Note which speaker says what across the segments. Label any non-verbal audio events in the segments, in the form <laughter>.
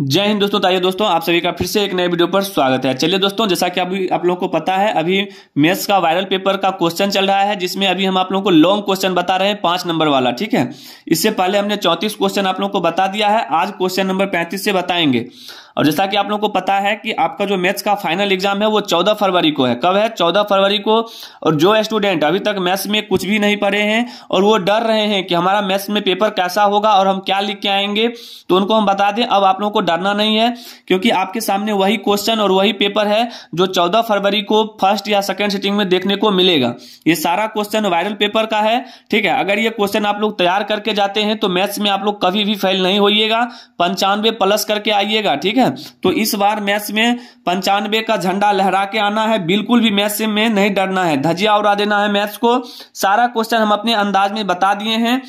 Speaker 1: जय हिंद दोस्तों ताइए दोस्तों आप सभी का फिर से एक नए वीडियो पर स्वागत है चलिए दोस्तों जैसा कि अभी आप लोगों को पता है अभी मैथ्स का वायरल पेपर का क्वेश्चन चल रहा है जिसमें अभी हम आप लोगों को लॉन्ग क्वेश्चन बता रहे हैं पांच नंबर वाला ठीक है इससे पहले हमने चौंतीस क्वेश्चन आप लोगों को बता दिया है आज क्वेश्चन नंबर पैंतीस से बताएंगे और जैसा कि आप लोगों को पता है कि आपका जो मैथ्स का फाइनल एग्जाम है वो चौदह फरवरी को है कब है चौदह फरवरी को और जो स्टूडेंट अभी तक मैथ्स में कुछ भी नहीं पढ़े हैं और वो डर रहे हैं कि हमारा मैथ्स में पेपर कैसा होगा और हम क्या लिख के आएंगे तो उनको हम बता दें अब आप लोगों को डरना नहीं है क्योंकि आपके सामने वही क्वेश्चन और वही पेपर है जो चौदह फरवरी को फर्स्ट या सेकेंड सिटिंग में देखने को मिलेगा ये सारा क्वेश्चन वायरल पेपर का है ठीक है अगर ये क्वेश्चन आप लोग तैयार करके जाते हैं तो मैथ्स में आप लोग कभी भी फेल नहीं होइएगा पंचानवे प्लस करके आइएगा ठीक है है तो इस बार मैच में पंचानवे का झंडा लहरा के आना है बिल्कुल भी मैच में नहीं डरना है धजिया उड़ा देना है मैच को सारा क्वेश्चन हम अपने अंदाज में बता दिए हैं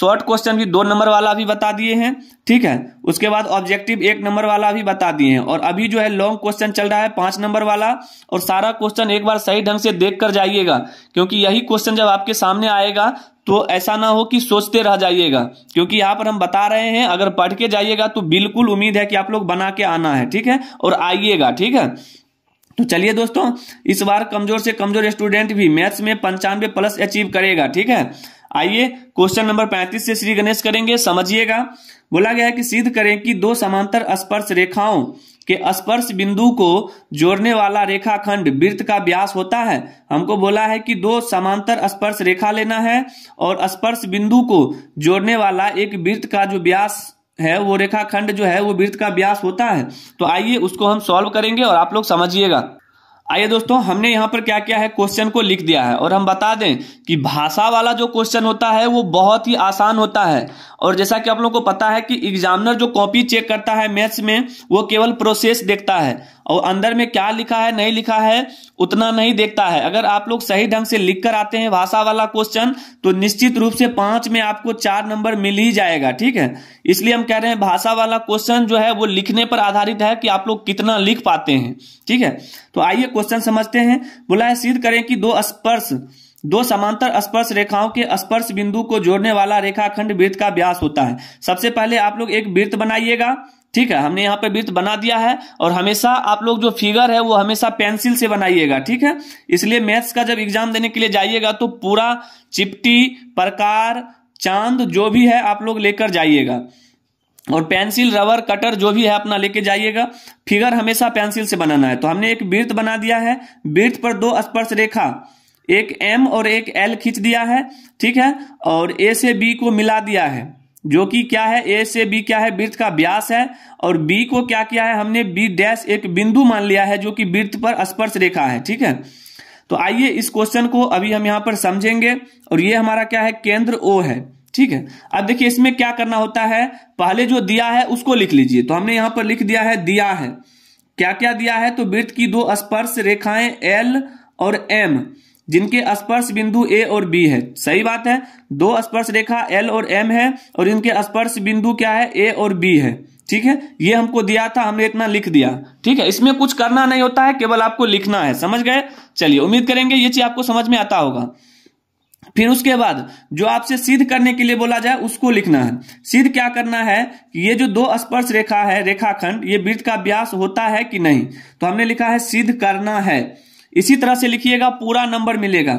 Speaker 1: शॉर्ट क्वेश्चन भी दो नंबर वाला भी बता दिए हैं ठीक है उसके बाद ऑब्जेक्टिव एक नंबर वाला भी बता दिए हैं और अभी जो है लॉन्ग क्वेश्चन चल रहा है पांच नंबर वाला और सारा क्वेश्चन एक बार सही ढंग से देख कर जाइएगा क्योंकि यही क्वेश्चन जब आपके सामने आएगा तो ऐसा ना हो कि सोचते रह जाइएगा क्योंकि यहाँ पर हम बता रहे हैं अगर पढ़ के जाइएगा तो बिल्कुल उम्मीद है कि आप लोग बना के आना है ठीक है और आइएगा ठीक है तो चलिए दोस्तों इस बार कमजोर से कमजोर स्टूडेंट भी मैथ्स में पंचानवे प्लस अचीव करेगा ठीक है आइए क्वेश्चन नंबर 35 से श्री गणेश करेंगे समझिएगा बोला गया है कि सिद्ध करें कि दो समांतर स्पर्श रेखाओं के स्पर्श बिंदु को जोड़ने वाला रेखाखंड वृत्त का व्यास होता है हमको बोला है कि दो समांतर स्पर्श रेखा लेना है और स्पर्श बिंदु को जोड़ने वाला एक वृत्त का जो व्यास है वो रेखाखंड जो है वो वृत्त का व्यास होता है तो आइए उसको हम सॉल्व करेंगे और आप लोग समझिएगा आइए दोस्तों हमने यहाँ पर क्या क्या है क्वेश्चन को लिख दिया है और हम बता दें कि भाषा वाला जो क्वेश्चन होता है वो बहुत ही आसान होता है और जैसा कि आप लोगों को पता है कि एग्जामिनर जो कॉपी चेक करता है मैथ्स में वो केवल प्रोसेस देखता है और अंदर में क्या लिखा है नहीं लिखा है उतना नहीं देखता है अगर आप लोग सही ढंग से लिख कर आते हैं भाषा वाला क्वेश्चन तो निश्चित रूप से पांच में आपको चार नंबर मिल ही जाएगा ठीक है इसलिए हम कह रहे हैं भाषा वाला क्वेश्चन जो है वो लिखने पर आधारित है कि आप लोग कितना लिख पाते हैं ठीक है तो आइए क्वेश्चन समझते हैं बोला है सिद्ध करें कि दो स्पर्श दो समांतर स्पर्श रेखाओं के स्पर्श बिंदु को जोड़ने वाला रेखाखंड वृत्त का व्यास होता है सबसे पहले आप लोग एक वृत्त बनाइएगा ठीक है हमने यहाँ पे वृत्त बना दिया है और हमेशा आप लोग जो फिगर है वो हमेशा पेंसिल से बनाइएगा ठीक है इसलिए मैथ्स का जब एग्जाम देने के लिए जाइएगा तो पूरा चिपटी प्रकार चांद जो भी है आप लोग लेकर जाइएगा और पेंसिल रबर कटर जो भी है अपना लेके जाइएगा फिगर हमेशा पेंसिल से बनाना है तो हमने एक वृत्त बना दिया है वृत्त पर दो स्पर्श रेखा एक एम और एक एल खींच दिया है ठीक है और ए से बी को मिला दिया है जो कि क्या है ए से बी क्या है वृत्त का व्यास है और बी को क्या किया है हमने बी डैश एक बिंदु मान लिया है जो कि वृत्त पर स्पर्श रेखा है ठीक है तो आइए इस क्वेश्चन को अभी हम यहाँ पर समझेंगे और ये हमारा क्या है केंद्र ओ है ठीक है अब देखिए इसमें क्या करना होता है पहले जो दिया है उसको लिख लीजिए तो हमने यहां पर लिख दिया है दिया है क्या क्या दिया है तो वृत्त की दो स्पर्श रेखाएं एल और एम जिनके स्पर्श बिंदु ए और बी है सही बात है दो स्पर्श रेखा एल और एम है और इनके स्पर्श बिंदु क्या है ए और बी है ठीक है ये हमको दिया था हमने इतना लिख दिया ठीक है इसमें कुछ करना नहीं होता है केवल आपको लिखना है समझ गए चलिए उम्मीद करेंगे ये चीज आपको समझ में आता होगा फिर उसके बाद जो आपसे सिद्ध करने के लिए बोला जाए उसको लिखना है सिद्ध क्या करना है कि ये जो दो स्पर्श रेखा है रेखाखंड ये वृत्त का व्यास होता है कि नहीं तो हमने लिखा है सिद्ध करना है इसी तरह से लिखिएगा पूरा नंबर मिलेगा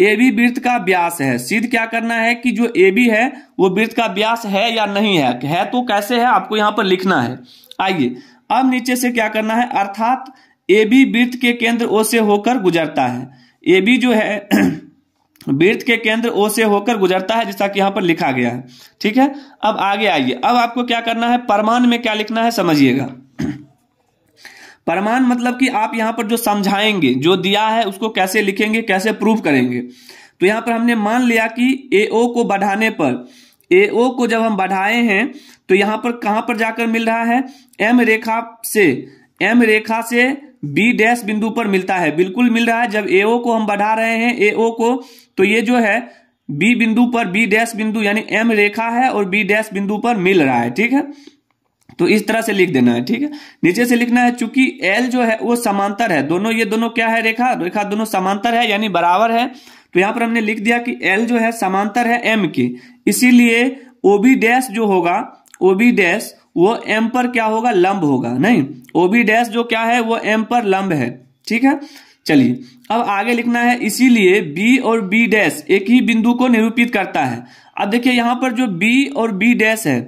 Speaker 1: ए बी वृत्त का व्यास है सिद्ध क्या करना है कि जो ए बी है वो वृत्त का व्यास है या नहीं है है तो कैसे है आपको यहाँ पर लिखना है आइए अब नीचे से क्या करना है अर्थात ए बी वृत्त के केंद्र ओ से होकर गुजरता है ए बी जो है <clears throat> वृत्त के केंद्र ओ से होकर गुजरता है जैसा कि यहां पर लिखा गया है ठीक है अब आगे आइए अब आपको क्या करना है परमान में क्या लिखना है समझिएगा परमान मतलब कि आप यहां पर जो समझाएंगे जो दिया है उसको कैसे लिखेंगे कैसे प्रूव करेंगे तो यहां पर हमने मान लिया कि ए को बढ़ाने पर ए को जब हम बढ़ाए हैं तो यहां पर कहां पर जाकर मिल रहा है एम रेखा से एम रेखा से बी डैश बिंदु पर मिलता है बिल्कुल मिल रहा है जब एओ को हम बढ़ा रहे हैं एओ को तो ये जो है बी बिंदु पर बी डैश बिंदु यानी एम रेखा है और बी डैश बिंदु पर मिल रहा है ठीक है तो इस तरह से लिख देना है ठीक है नीचे से लिखना है चूंकि एल जो है वो समांतर है दोनों ये दोनों क्या है रेखा रेखा दोनों समांतर है यानी बराबर है तो यहां पर हमने लिख दिया कि एल जो है समांतर है एम के इसीलिए ओबी डैश जो होगा ओबी डैश वो एम पर क्या होगा लंब होगा नहीं ओबी डैश जो क्या है वो एम पर लंब है ठीक है चलिए अब आगे लिखना है इसीलिए बी और बी डैश एक ही बिंदु को निरूपित करता है अब देखिए यहाँ पर जो बी और बी डैश है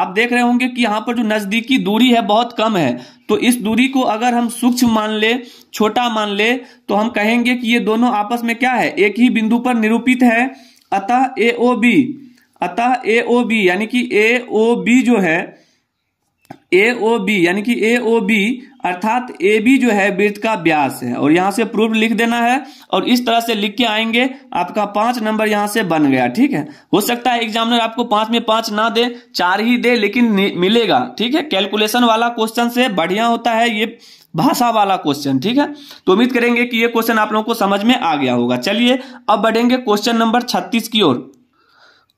Speaker 1: आप देख रहे होंगे कि यहाँ पर जो नजदीकी दूरी है बहुत कम है तो इस दूरी को अगर हम सूक्ष्म मान ले छोटा मान ले तो हम कहेंगे कि ये दोनों आपस में क्या है एक ही बिंदु पर निरूपित है अतः ए ओ बी अतः ए ओ बी यानी कि ए ओ बी जो है ए ओ बी यानी कि ए ओ बी अर्थात ए बी जो है वृत्त का व्यास है और यहां से प्रूफ लिख देना है और इस तरह से लिख के आएंगे आपका पांच नंबर यहां से बन गया ठीक है हो सकता है एग्जामिनर आपको पांच में पांच ना दे चार ही दे लेकिन मिलेगा ठीक है कैलकुलेशन वाला क्वेश्चन से बढ़िया होता है ये भाषा वाला क्वेश्चन ठीक है तो उम्मीद करेंगे कि ये क्वेश्चन आप लोगों को समझ में आ गया होगा चलिए अब बढ़ेंगे क्वेश्चन नंबर छत्तीस की ओर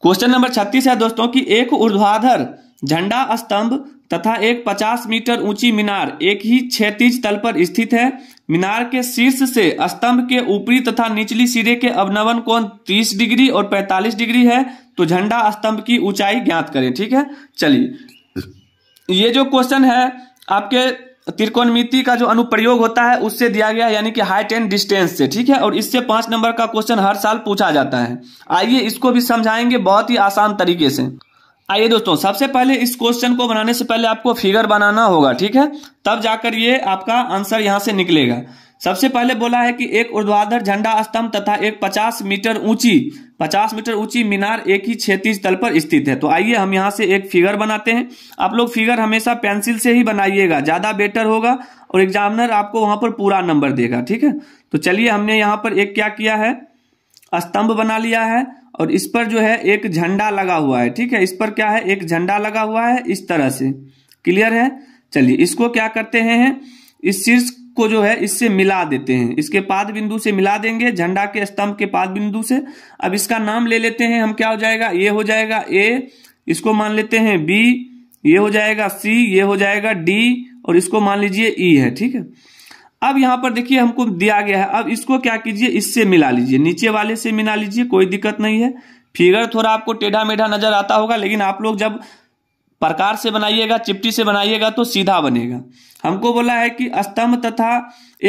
Speaker 1: क्वेश्चन नंबर छत्तीस है दोस्तों की एक ऊर्ध्वाधर झंडा स्तंभ तथा एक 50 मीटर ऊंची मीनार एक ही क्षेत्रीय तल पर स्थित है मीनार के शीर्ष से स्तंभ के ऊपरी तथा निचली सिरे के अवनवन कोण 30 डिग्री और 45 डिग्री है तो झंडा स्तंभ की ऊंचाई ज्ञात करें ठीक है चलिए ये जो क्वेश्चन है आपके त्रिकोणमिति का जो अनुप्रयोग होता है उससे दिया गया यानी कि हाइट एंड डिस्टेंस से ठीक है और इससे पांच नंबर का क्वेश्चन हर साल पूछा जाता है आइए इसको भी समझाएंगे बहुत ही आसान तरीके से आइए दोस्तों सबसे पहले इस क्वेश्चन को बनाने से पहले आपको फिगर बनाना होगा ठीक है तब जाकर ये आपका आंसर यहाँ से निकलेगा सबसे पहले बोला है कि एक ऊर्ध्वाधर झंडा स्तंभ तथा एक 50 मीटर ऊंची 50 मीटर ऊंची मीनार एक ही क्षेत्रीय तल पर स्थित है तो आइए हम यहाँ से एक फिगर बनाते हैं आप लोग फिगर हमेशा पेंसिल से ही बनाइएगा ज्यादा बेटर होगा और एग्जामिनर आपको वहां पर पूरा नंबर देगा ठीक है तो चलिए हमने यहाँ पर एक क्या किया है स्तंभ बना लिया है और इस पर जो है एक झंडा लगा हुआ है ठीक है इस पर क्या है एक झंडा लगा हुआ है इस तरह से क्लियर है चलिए इसको क्या करते हैं इस शीर्ष को जो है इससे मिला देते हैं इसके पाद बिंदु से मिला देंगे झंडा के स्तंभ के पाद बिंदु से अब इसका नाम ले लेते हैं हम क्या हो जाएगा ये हो जाएगा ए इसको मान लेते हैं बी ये हो जाएगा सी ये हो जाएगा डी और इसको मान लीजिए ई है ठीक है अब यहाँ पर देखिए हमको दिया गया है अब इसको क्या कीजिए इससे मिला लीजिए नीचे वाले से मिला लीजिए कोई दिक्कत नहीं है फिगर थोड़ा आपको टेढ़ा मेढ़ा नजर आता होगा लेकिन आप लोग जब प्रकार से बनाइएगा चिपटी से बनाइएगा तो सीधा बनेगा हमको बोला है कि स्तंभ तथा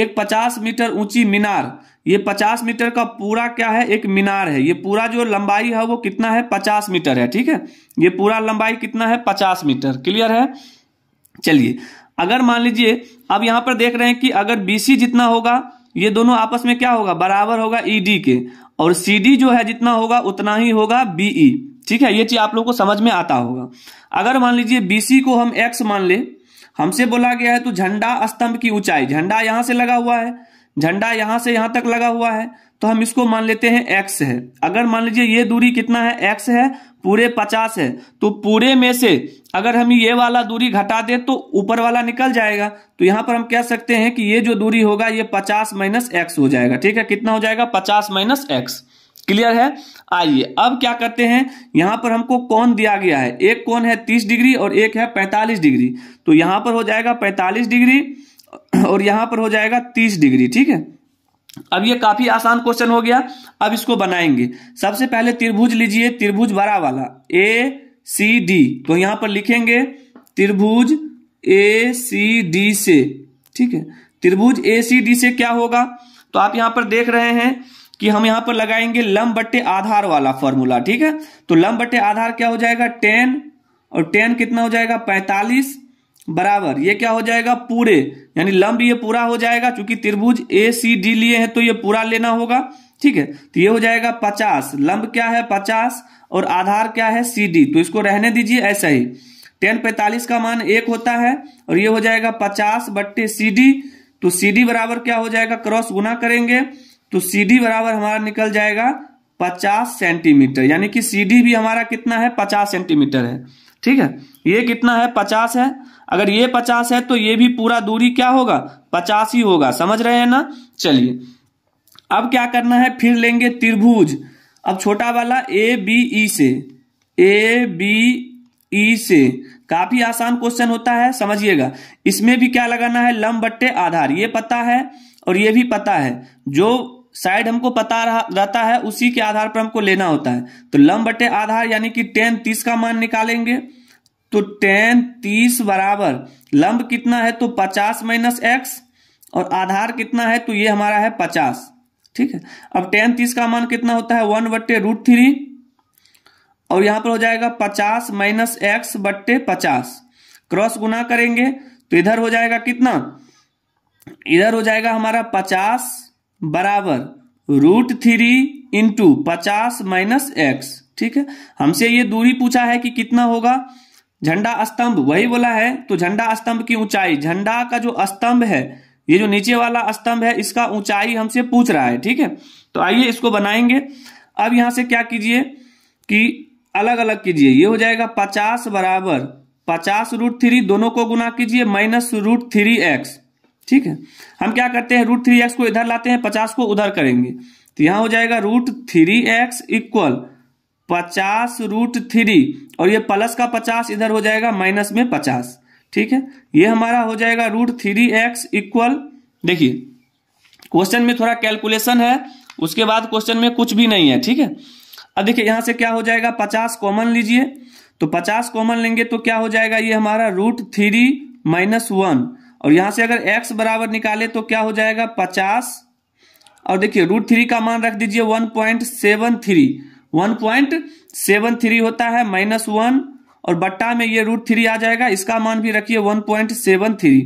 Speaker 1: एक 50 मीटर ऊंची मीनार ये 50 मीटर का पूरा क्या है एक मीनार है ये पूरा जो लंबाई है वो कितना है 50 मीटर है ठीक है ये पूरा लंबाई कितना है 50 मीटर क्लियर है चलिए अगर मान लीजिए अब यहां पर देख रहे हैं कि अगर बीसी जितना होगा ये दोनों आपस में क्या होगा बराबर होगा ईडी e के और सी जो है जितना होगा उतना ही होगा बीई e। ठीक है ये चीज आप लोग को समझ में आता होगा अगर मान लीजिए बीसी को हम एक्स मान ले हमसे बोला गया है तो झंडा स्तंभ की ऊंचाई झंडा यहां से लगा हुआ है झंडा यहां से यहां तक लगा हुआ है तो हम इसको मान लेते हैं एक्स है अगर मान लीजिए ये दूरी कितना है एक्स है पूरे पचास है तो पूरे में से अगर हम ये वाला दूरी घटा दें तो ऊपर वाला निकल जाएगा तो यहां पर हम कह सकते हैं कि ये जो दूरी होगा ये पचास माइनस एक्स हो जाएगा ठीक है कितना हो जाएगा पचास माइनस एक्स क्लियर है आइए अब क्या करते हैं यहां पर हमको कौन दिया गया है एक कौन है तीस डिग्री और एक है पैंतालीस डिग्री तो यहां पर हो जाएगा पैंतालीस डिग्री और यहां पर हो जाएगा तीस डिग्री ठीक है अब ये काफी आसान क्वेश्चन हो गया अब इसको बनाएंगे सबसे पहले त्रिभुज लीजिए त्रिभुज बड़ा वाला ए सी डी तो यहां पर लिखेंगे त्रिभुज ए सी डी से ठीक है त्रिभुज ए सी डी से क्या होगा तो आप यहां पर देख रहे हैं कि हम यहां पर लगाएंगे लंब बट्टे आधार वाला फॉर्मूला ठीक है तो लंब बट्टे आधार क्या हो जाएगा टेन और टेन कितना हो जाएगा पैंतालीस बराबर ये क्या हो जाएगा पूरे यानी लंब ये पूरा हो जाएगा क्योंकि त्रिभुज ए सी डी लिए हैं तो ये पूरा लेना होगा ठीक है तो ये हो जाएगा पचास लंब क्या है पचास और आधार क्या है सी डी तो इसको रहने दीजिए ऐसा ही टेन पैतालीस का मान एक होता है और ये हो जाएगा पचास बट्टे सी डी तो सी डी बराबर क्या हो जाएगा क्रॉस गुना करेंगे तो सी डी बराबर हमारा निकल जाएगा पचास सेंटीमीटर यानी कि सी डी भी हमारा कितना है पचास सेंटीमीटर है ठीक है ये कितना है पचास है अगर ये पचास है तो ये भी पूरा दूरी क्या होगा पचास ही होगा समझ रहे हैं ना चलिए अब क्या करना है फिर लेंगे त्रिभुज अब छोटा वाला ए बी ई से ए बी ई से काफी आसान क्वेश्चन होता है समझिएगा इसमें भी क्या लगाना है लंब बट्टे आधार ये पता है और ये भी पता है जो साइड हमको पता रहता है उसी के आधार पर हमको लेना होता है तो लंब बट्टे आधार यानी कि टेन तीस का मान निकालेंगे तो टेन तीस बराबर लंब कितना है तो पचास माइनस एक्स और आधार कितना है तो ये हमारा है पचास ठीक है अब टेन तीस का मान कितना होता है वन बट्टे रूट थ्री और यहां पर हो जाएगा पचास माइनस एक्स बट्टे पचास क्रॉस गुना करेंगे तो इधर हो जाएगा कितना इधर हो जाएगा हमारा पचास बराबर रूट थ्री इंटू पचास माइनस एक्स ठीक है हमसे ये दूरी पूछा है कि कितना होगा झंडा स्तंभ वही बोला है तो झंडा स्तंभ की ऊंचाई झंडा का जो स्तंभ है ये जो नीचे वाला स्तंभ है इसका ऊंचाई हमसे पूछ रहा है ठीक है तो आइए इसको बनाएंगे अब यहां से क्या कीजिए कि अलग अलग कीजिए ये हो जाएगा पचास बराबर पचास रूट थ्री दोनों को गुना कीजिए माइनस रूट थ्री एक्स ठीक है हम क्या करते हैं रूट थ्री एक्स को इधर लाते हैं पचास को उधर करेंगे तो यहां हो जाएगा रूट थ्री एक्स इक्वल पचास रूट थ्री और ये प्लस का पचास इधर हो जाएगा माइनस में पचास ठीक है ये हमारा हो जाएगा रूट थ्री एक्स इक्वल देखिए क्वेश्चन में थोड़ा कैलकुलेशन है उसके बाद क्वेश्चन में कुछ भी नहीं है ठीक है अब देखिए यहां से क्या हो जाएगा पचास कॉमन लीजिए तो पचास कॉमन लेंगे तो क्या हो जाएगा ये हमारा रूट थ्री माइनस वन और यहां से अगर एक्स बराबर निकाले तो क्या हो जाएगा पचास और देखिए रूट थ्री का मान रख दीजिए one point seven three one point seven three होता है माइनस वन और बट्टा में ये रूट थ्री आ जाएगा इसका मान भी रखिए वन पॉइंट सेवन थ्री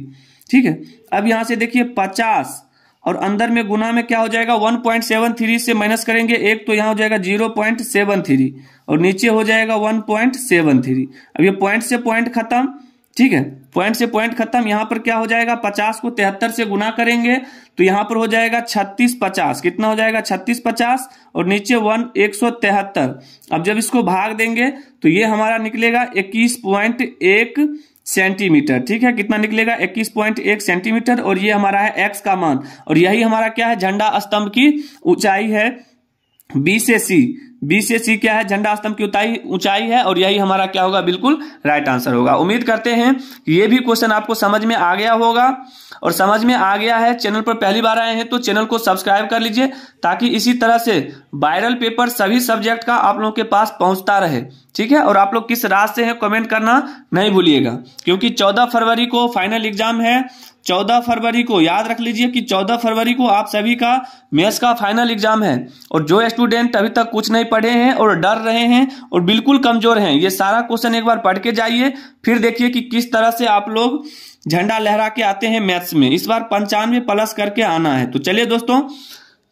Speaker 1: ठीक है अब यहां से देखिए पचास और अंदर में गुना में क्या हो जाएगा वन पॉइंट सेवन थ्री से माइनस करेंगे एक तो यहाँ हो जाएगा जीरो पॉइंट सेवन थ्री और नीचे हो जाएगा वन पॉइंट सेवन थ्री अब ये पॉइंट से पॉइंट खत्म ठीक है पॉइंट से पॉइंट खत्म यहां पर क्या हो जाएगा पचास को तिहत्तर से गुना करेंगे तो यहां पर हो जाएगा छत्तीस पचास कितना हो जाएगा छत्तीस पचास और नीचे वन एक सौ तिहत्तर अब जब इसको भाग देंगे तो ये हमारा निकलेगा इक्कीस पॉइंट एक सेंटीमीटर ठीक है कितना निकलेगा इक्कीस पॉइंट एक सेंटीमीटर और ये हमारा है एक्स का मान और यही हमारा क्या है झंडा स्तंभ की ऊंचाई है बी से सी बी से सी क्या है झंडा स्तंभ की उताई ऊंचाई है और यही हमारा क्या होगा बिल्कुल राइट आंसर होगा उम्मीद करते हैं ये भी क्वेश्चन आपको समझ में आ गया होगा और समझ में आ गया है चैनल पर पहली बार आए हैं तो चैनल को सब्सक्राइब कर लीजिए ताकि इसी तरह से वायरल पेपर सभी सब्जेक्ट का आप लोगों के पास पहुंचता रहे ठीक है और आप लोग किस राज से है कमेंट करना नहीं भूलिएगा क्योंकि 14 फरवरी को फाइनल एग्जाम है 14 फरवरी को याद रख लीजिए कि 14 फरवरी को आप सभी का मेस का फाइनल एग्जाम है और जो स्टूडेंट अभी तक कुछ नहीं पढ़े हैं और डर रहे हैं और बिल्कुल कमजोर हैं ये सारा क्वेश्चन एक बार पढ़ के जाइए फिर देखिए कि किस तरह से आप लोग झंडा लहरा के आते हैं मैथ्स में इस बार पंचानवे प्लस करके आना है तो चलिए दोस्तों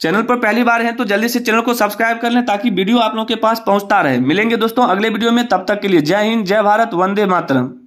Speaker 1: चैनल पर पहली बार हैं तो जल्दी से चैनल को सब्सक्राइब कर लें ताकि वीडियो आप लोगों के पास पहुंचता रहे मिलेंगे दोस्तों अगले वीडियो में तब तक के लिए जय हिंद जय भारत वंदे मातरम